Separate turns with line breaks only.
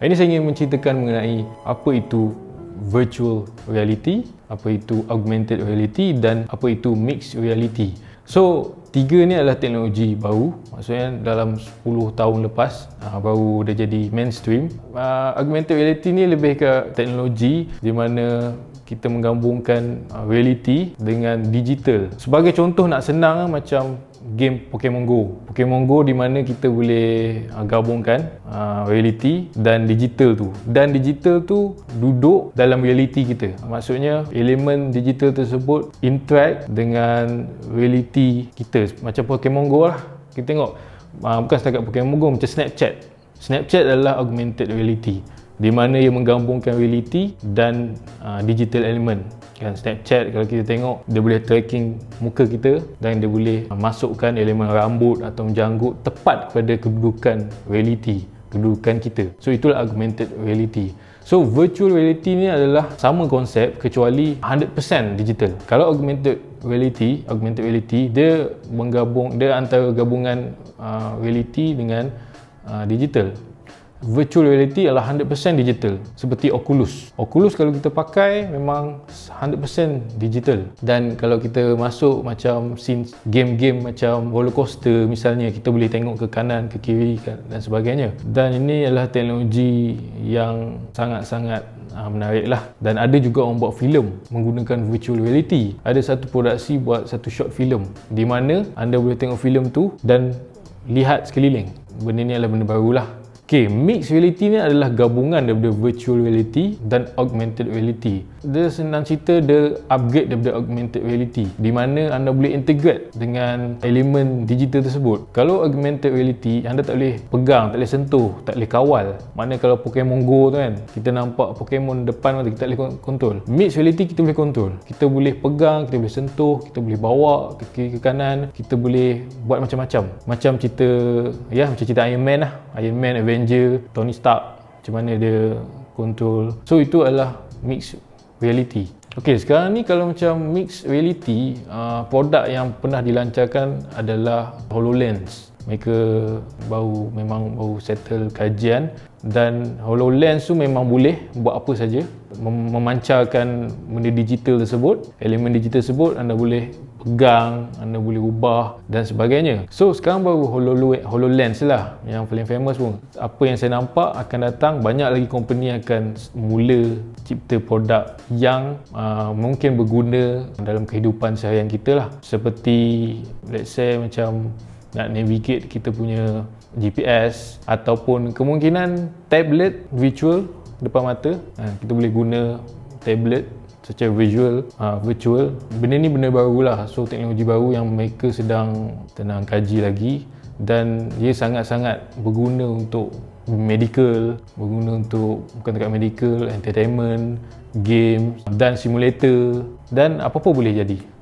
Hari ini saya ingin menceritakan mengenai apa itu virtual reality, apa itu augmented reality dan apa itu mixed reality. So, tiga ni adalah teknologi baru. Maksudnya dalam 10 tahun lepas uh, baru dah jadi mainstream. Uh, augmented reality ni lebih ke teknologi di mana kita menggabungkan uh, reality dengan digital. Sebagai contoh nak senang macam game Pokemon Go. Pokemon Go di mana kita boleh uh, gabungkan uh, reality dan digital tu. Dan digital tu duduk dalam reality kita. Maksudnya elemen digital tersebut interact dengan reality kita. Macam Pokemon Go lah. Kita tengok uh, bukan setakat Pokemon Go macam Snapchat. Snapchat adalah augmented reality di mana ia menggabungkan reality dan uh, digital element kan Snapchat kalau kita tengok dia boleh tracking muka kita dan dia boleh masukkan elemen rambut atau janggut tepat kepada kedudukan reality kedudukan kita so itulah augmented reality So virtual reality ni adalah sama konsep kecuali 100% digital. Kalau augmented reality, augmented reality dia menggabung dia antara gabungan uh, reality dengan uh, digital virtual reality adalah 100% digital seperti Oculus. Oculus kalau kita pakai memang 100% digital dan kalau kita masuk macam scene game-game macam roller coaster misalnya kita boleh tengok ke kanan ke kiri dan sebagainya. Dan ini adalah teknologi yang sangat-sangat ah, menarik lah dan ada juga orang buat filem menggunakan virtual reality ada satu produksi buat satu short filem di mana anda boleh tengok filem tu dan lihat sekeliling benda ni adalah benda baru lah Okay, mixed reality ni adalah gabungan daripada virtual reality dan augmented reality. Dia senang cerita, dia upgrade daripada augmented reality di mana anda boleh integrate dengan elemen digital tersebut. Kalau augmented reality, anda tak boleh pegang, tak boleh sentuh, tak boleh kawal. Mana kalau Pokemon Go tu kan, kita nampak Pokemon depan mata, kita tak boleh kontrol. Mixed reality, kita boleh kontrol. Kita boleh pegang, kita boleh sentuh, kita boleh bawa ke kiri ke kanan, kita boleh buat macam-macam. Macam cerita, ya macam cerita Iron Man lah. Iron Man Avengers Avenger Tony Stark macam mana dia control so itu adalah mixed reality ok sekarang ni kalau macam mixed reality uh, produk yang pernah dilancarkan adalah HoloLens mereka baru memang baru settle kajian dan HoloLens tu memang boleh buat apa saja mem- memancarkan benda digital tersebut elemen digital tersebut anda boleh pegang anda boleh ubah dan sebagainya so sekarang baru HoloLens lah yang paling famous pun apa yang saya nampak akan datang banyak lagi company akan mula cipta produk yang uh, mungkin berguna dalam kehidupan seharian kita lah seperti let's say macam nak navigate kita punya GPS ataupun kemungkinan tablet virtual depan mata ha, kita boleh guna tablet secara visual ha, virtual benda ni benda baru lah so teknologi baru yang mereka sedang tenang kaji lagi dan ia sangat-sangat berguna untuk medical berguna untuk bukan dekat medical entertainment game dan simulator dan apa-apa boleh jadi